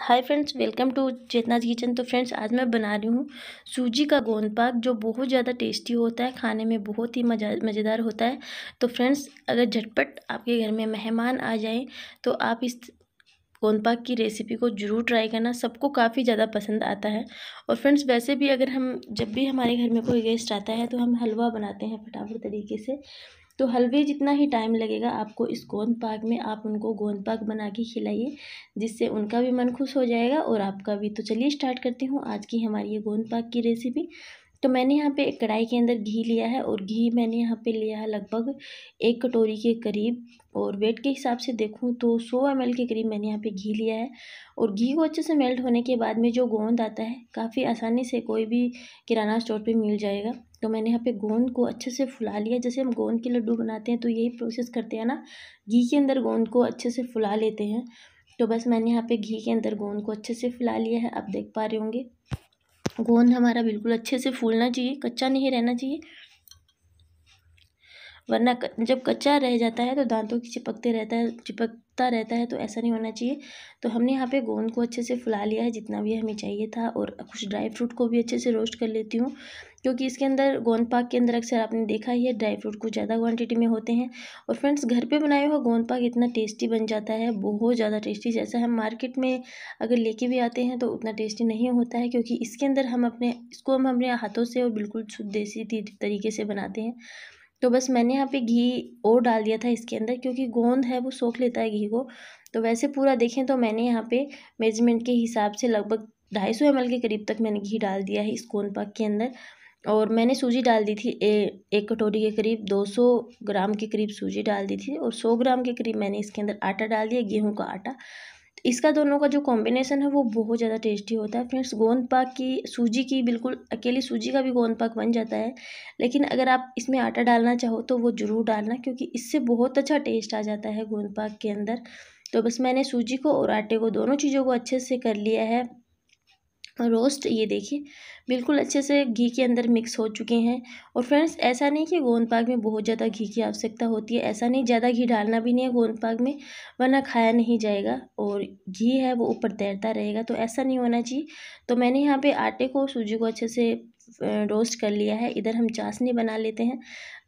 hi friends welcome to Chetna's kitchen तो friends आज मैं बना रही हूँ सूजी का गोंद पाक जो बहुत ज़्यादा टेस्टी होता है खाने में बहुत ही मज़ा मज़ेदार होता है तो फ्रेंड्स अगर झटपट आपके घर में मेहमान आ जाएं तो आप इस गोंद पाक की रेसिपी को ज़रूर ट्राई करना सबको काफ़ी ज़्यादा पसंद आता है और फ्रेंड्स वैसे भी अगर हम जब भी हमारे घर में कोई गेस्ट आता है तो हम हलवा बनाते हैं फटाफट तरीके से तो हलवे जितना ही टाइम लगेगा आपको इस गोंद पाक में आप उनको गोंद पाक बना के खिलाइए जिससे उनका भी मन खुश हो जाएगा और आपका भी तो चलिए स्टार्ट करती हूँ आज की हमारी ये गोंद पाक की रेसिपी तो मैंने यहाँ पे कढ़ाई के अंदर घी लिया है और घी मैंने यहाँ पे लिया है लगभग एक कटोरी के करीब और वेट के हिसाब से देखूँ तो सौ एम के करीब मैंने यहाँ पे घी लिया है और घी को अच्छे से मेल्ट होने के बाद में जो गोंद आता है काफ़ी आसानी से कोई भी किराना स्टोर पे मिल जाएगा तो मैंने यहाँ पर गोंद को अच्छे से फुला लिया जैसे हम गोंद के लड्डू बनाते हैं तो यही प्रोसेस करते हैं ना घी के अंदर गोंद को अच्छे से फुला लेते हैं तो बस मैंने यहाँ पर घी के अंदर गोंद को अच्छे से फुला लिया है आप देख पा रहे होंगे गोंद हमारा बिल्कुल अच्छे से फूलना चाहिए कच्चा नहीं रहना चाहिए वरना जब कच्चा रह जाता है तो दांतों की चिपकते रहता है चिपक फूटता रहता है तो ऐसा नहीं होना चाहिए तो हमने यहाँ पे गोंद को अच्छे से फुला लिया है जितना भी हमें चाहिए था और कुछ ड्राई फ्रूट को भी अच्छे से रोस्ट कर लेती हूँ क्योंकि इसके अंदर गोंद पाक के अंदर अक्सर आपने देखा ही है ड्राई फ्रूट कुछ ज़्यादा क्वान्टिटी में होते हैं और फ्रेंड्स घर पर बनाए हुआ गोंद पाक इतना टेस्टी बन जाता है बहुत ज़्यादा टेस्टी जैसा हम मार्केट में अगर लेके भी आते हैं तो उतना टेस्टी नहीं होता है क्योंकि इसके अंदर हम अपने इसको हम अपने हाथों से और बिल्कुल शुद्ध देसी तरीके से बनाते हैं तो बस मैंने यहाँ पे घी और डाल दिया था इसके अंदर क्योंकि गोंद है वो सोख लेता है घी को तो वैसे पूरा देखें तो मैंने यहाँ पे मेजरमेंट के हिसाब से लगभग ढाई सौ एम के करीब तक मैंने घी डाल दिया है इस गोंद पाक के अंदर और मैंने सूजी डाल दी थी ए, एक कटोरी के करीब 200 ग्राम के करीब सूजी डाल दी थी और 100 ग्राम के करीब मैंने इसके अंदर आटा डाल दिया गेहूं का आटा इसका दोनों का जो कॉम्बिनेशन है वो बहुत ज़्यादा टेस्टी होता है फ्रेंड्स गोंद पाक की सूजी की बिल्कुल अकेली सूजी का भी गोंद पाक बन जाता है लेकिन अगर आप इसमें आटा डालना चाहो तो वो ज़रूर डालना क्योंकि इससे बहुत अच्छा टेस्ट आ जाता है गोंद पाक के अंदर तो बस मैंने सूजी को और आटे को दोनों चीज़ों को अच्छे से कर लिया है रोस्ट ये देखिए बिल्कुल अच्छे से घी के अंदर मिक्स हो चुके हैं और फ्रेंड्स ऐसा नहीं कि गोंद पाक में बहुत ज़्यादा घी की आवश्यकता होती है ऐसा नहीं ज़्यादा घी डालना भी नहीं है गोंद पाक में वरना खाया नहीं जाएगा और घी है वो ऊपर तैरता रहेगा तो ऐसा नहीं होना चाहिए तो मैंने यहाँ पर आटे को सूजी को अच्छे से रोस्ट कर लिया है इधर हम चाशनी बना लेते हैं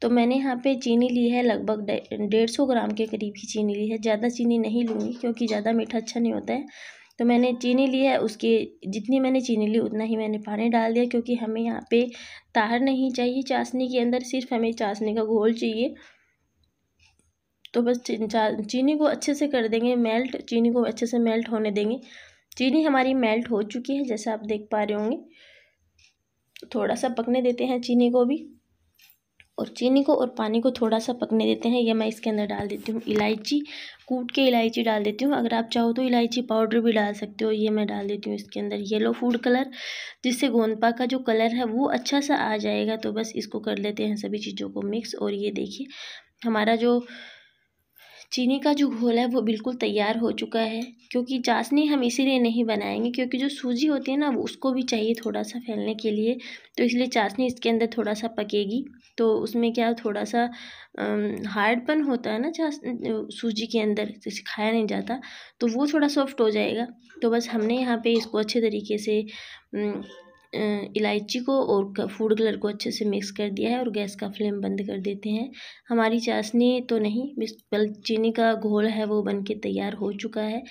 तो मैंने यहाँ पे चीनी ली है लगभग डेढ़ सौ ग्राम के करीब ही चीनी ली है ज़्यादा चीनी नहीं लूँगी क्योंकि ज़्यादा मीठा अच्छा नहीं होता है तो मैंने चीनी ली है उसकी जितनी मैंने चीनी ली उतना ही मैंने पानी डाल दिया क्योंकि हमें यहाँ पे तार नहीं चाहिए चाशनी के अंदर सिर्फ हमें चाशनी का घोल चाहिए तो बस चीनी को अच्छे से कर देंगे मेल्ट चीनी को अच्छे से मेल्ट होने देंगे चीनी हमारी मेल्ट हो चुकी है जैसा आप देख पा रहे होंगे थोड़ा सा पकने देते हैं चीनी को भी और चीनी को और पानी को थोड़ा सा पकने देते हैं यह मैं इसके अंदर डाल देती हूँ इलायची कूट के इलायची डाल देती हूँ अगर आप चाहो तो इलायची पाउडर भी डाल सकते हो ये मैं डाल देती हूँ इसके अंदर येलो फूड कलर जिससे गोंदपा का जो कलर है वो अच्छा सा आ जाएगा तो बस इसको कर लेते हैं सभी चीज़ों को मिक्स और ये देखिए हमारा जो चीनी का जो घोल है वो बिल्कुल तैयार हो चुका है क्योंकि चाशनी हम इसीलिए नहीं बनाएंगे क्योंकि जो सूजी होती है ना उसको भी चाहिए थोड़ा सा फैलने के लिए तो इसलिए चाशनी इसके अंदर थोड़ा सा पकेगी तो उसमें क्या थोड़ा सा हार्डपन होता है ना चाश सूजी के अंदर जैसे खाया नहीं जाता तो वो थोड़ा सॉफ्ट हो जाएगा तो बस हमने यहाँ पे इसको अच्छे तरीके से इलायची को और फूड कलर को अच्छे से मिक्स कर दिया है और गैस का फ्लेम बंद कर देते हैं हमारी चाशनी तो नहीं बल चीनी का घोल है वो बन के तैयार हो चुका है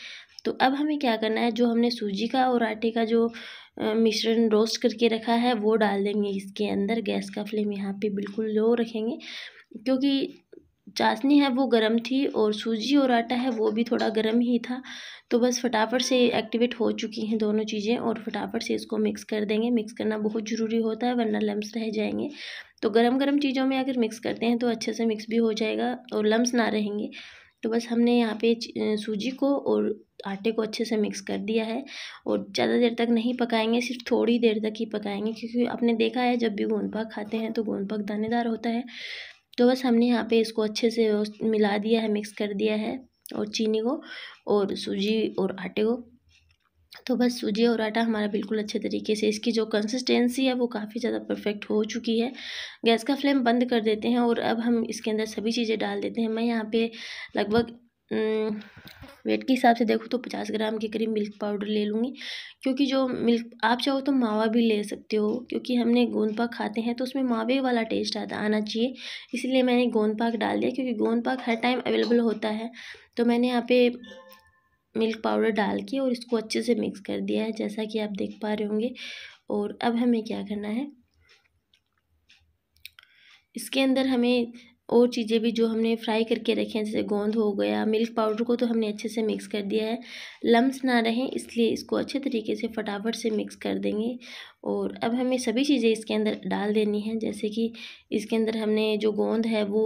तो अब हमें क्या करना है जो हमने सूजी का और आटे का जो मिश्रण रोस्ट करके रखा है वो डाल देंगे इसके अंदर गैस का फ्लेम यहाँ पे बिल्कुल लो रखेंगे क्योंकि चाशनी है वो गर्म थी और सूजी और आटा है वो भी थोड़ा गर्म ही था तो बस फटाफट से एक्टिवेट हो चुकी हैं दोनों चीज़ें और फटाफट से इसको मिक्स कर देंगे मिक्स करना बहुत ज़रूरी होता है वरना लम्स रह जाएंगे तो गरम गरम चीज़ों में अगर मिक्स करते हैं तो अच्छे से मिक्स भी हो जाएगा और लम्स ना रहेंगे तो बस हमने यहाँ पे सूजी को और आटे को अच्छे से मिक्स कर दिया है और ज़्यादा देर तक नहीं पकाएंगे सिर्फ थोड़ी देर तक ही पकाएंगे क्योंकि आपने देखा है जब भी गोंद पाक खाते हैं तो गोंद पाक दानेदार होता है तो बस हमने यहाँ पे इसको अच्छे से मिला दिया है मिक्स कर दिया है और चीनी को और सूजी और आटे को तो बस सूजी और आटा हमारा बिल्कुल अच्छे तरीके से इसकी जो कंसिस्टेंसी है वो काफ़ी ज़्यादा परफेक्ट हो चुकी है गैस का फ्लेम बंद कर देते हैं और अब हम इसके अंदर सभी चीज़ें डाल देते हैं मैं यहाँ पे लगभग वेट हम्म, के हिसाब से देखो तो पचास ग्राम के करीब मिल्क पाउडर ले लूँगी क्योंकि जो मिल्क आप चाहो तो मावा भी ले सकते हो क्योंकि हमने गोंद पाक खाते हैं तो उसमें मावे वाला टेस्ट आता आना चाहिए इसलिए मैंने गोंद पाक डाल दिया क्योंकि गोंद पाक हर टाइम अवेलेबल होता है तो मैंने यहाँ पे मिल्क पाउडर डाल के और इसको अच्छे से मिक्स कर दिया है जैसा कि आप देख पा रहे होंगे और अब हमें क्या करना है इसके अंदर हमें और चीज़ें भी जो हमने फ्राई करके रखे हैं जैसे गोंद हो गया मिल्क पाउडर को तो हमने अच्छे से मिक्स कर दिया है लम्स ना रहें इसलिए इसको अच्छे तरीके से फटाफट से मिक्स कर देंगे और अब हमें सभी चीज़ें इसके अंदर डाल देनी हैं जैसे कि इसके अंदर हमने जो गोंद है वो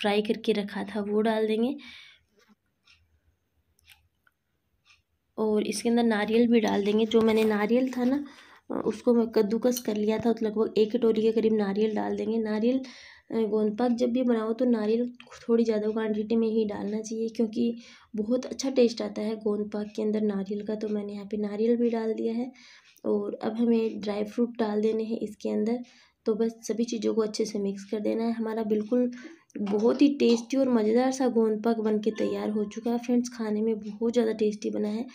फ्राई करके रखा था वो डाल देंगे और इसके अंदर नारियल भी डाल देंगे जो मैंने नारियल था ना उसको मैं कद्दूकस कर लिया था तो लगभग एक कटोरी के करीब नारियल डाल देंगे नारियल गोंद पाक जब भी बनाओ तो नारियल थोड़ी ज़्यादा क्वान्टिटी में ही डालना चाहिए क्योंकि बहुत अच्छा टेस्ट आता है गोंद पाक के अंदर नारियल का तो मैंने यहाँ पर नारियल भी डाल दिया है और अब हमें ड्राई फ्रूट डाल देने हैं इसके अंदर तो बस सभी चीज़ों को अच्छे से मिक्स कर देना है हमारा बिल्कुल बहुत ही टेस्टी और मज़ेदार सा गोंद पाक बन के तैयार हो चुका है फ्रेंड्स खाने में बहुत ज़्यादा टेस्टी बना है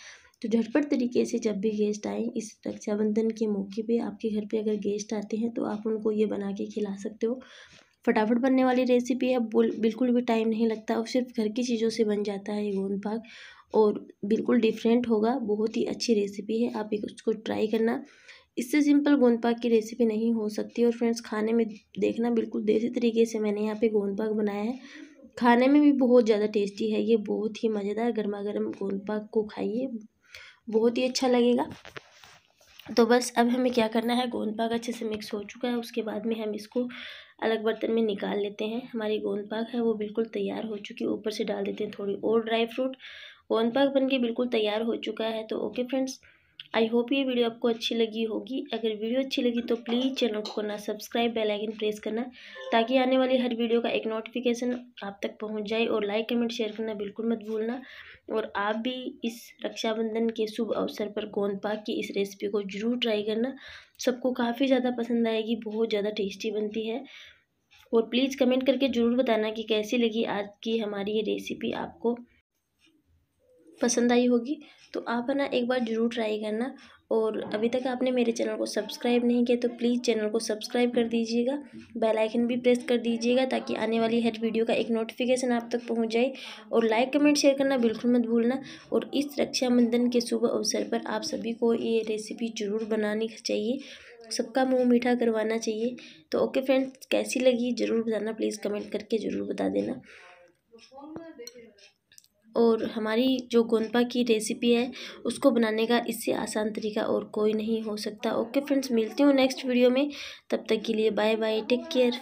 तो झटपट तरीके से जब भी गेस्ट आए इस रक्षाबंधन के मौके पे आपके घर पे अगर गेस्ट आते हैं तो आप उनको ये बना के खिला सकते हो फटाफट बनने वाली रेसिपी है बिल्कुल भी टाइम नहीं लगता और सिर्फ घर की चीज़ों से बन जाता है ये गोंद पाक और बिल्कुल डिफरेंट होगा बहुत ही अच्छी रेसिपी है आप एक उसको ट्राई करना इससे सिंपल गोंद पाक की रेसिपी नहीं हो सकती और फ्रेंड्स खाने में देखना बिल्कुल देसी तरीके से मैंने यहाँ पे गोंद पाक बनाया है खाने में भी बहुत ज़्यादा टेस्टी है ये बहुत ही मज़ेदार गर्मा गर्म गोंद पाक को खाइए बहुत ही अच्छा लगेगा तो बस अब हमें क्या करना है गोंद पाक अच्छे से मिक्स हो चुका है उसके बाद में हम इसको अलग बर्तन में निकाल लेते हैं हमारी गोंद पाक है वो बिल्कुल तैयार हो चुकी है ऊपर से डाल देते हैं थोड़ी और ड्राई फ्रूट गोंद पाक बन के बिल्कुल तैयार हो चुका है तो ओके फ्रेंड्स आई होप ये वीडियो आपको अच्छी लगी होगी अगर वीडियो अच्छी लगी तो प्लीज़ चैनल को ना सब्सक्राइब बेल आइकन प्रेस करना ताकि आने वाली हर वीडियो का एक नोटिफिकेशन आप तक पहुंच जाए और लाइक कमेंट शेयर करना बिल्कुल मत भूलना और आप भी इस रक्षाबंधन के शुभ अवसर पर गोंद पाक की इस रेसिपी को ज़रूर ट्राई करना सबको काफ़ी ज़्यादा पसंद आएगी बहुत ज़्यादा टेस्टी बनती है और प्लीज़ कमेंट करके ज़रूर बताना कि कैसी लगी आज की हमारी ये रेसिपी आपको पसंद आई होगी तो आप है ना एक बार ज़रूर ट्राई करना और अभी तक आपने मेरे चैनल को सब्सक्राइब नहीं किया तो प्लीज़ चैनल को सब्सक्राइब कर दीजिएगा बेल आइकन भी प्रेस कर दीजिएगा ताकि आने वाली हर वीडियो का एक नोटिफिकेशन आप तक पहुंच जाए और लाइक कमेंट शेयर करना बिल्कुल मत भूलना और इस रक्षाबंधन के शुभ अवसर पर आप सभी को ये रेसिपी ज़रूर बनानी चाहिए सबका मुँह मीठा करवाना चाहिए तो ओके फ्रेंड्स कैसी लगी ज़रूर बताना प्लीज़ कमेंट करके ज़रूर बता देना और हमारी जो गोंदपा की रेसिपी है उसको बनाने का इससे आसान तरीका और कोई नहीं हो सकता ओके फ्रेंड्स मिलती हूँ नेक्स्ट वीडियो में तब तक के लिए बाय बाय टेक केयर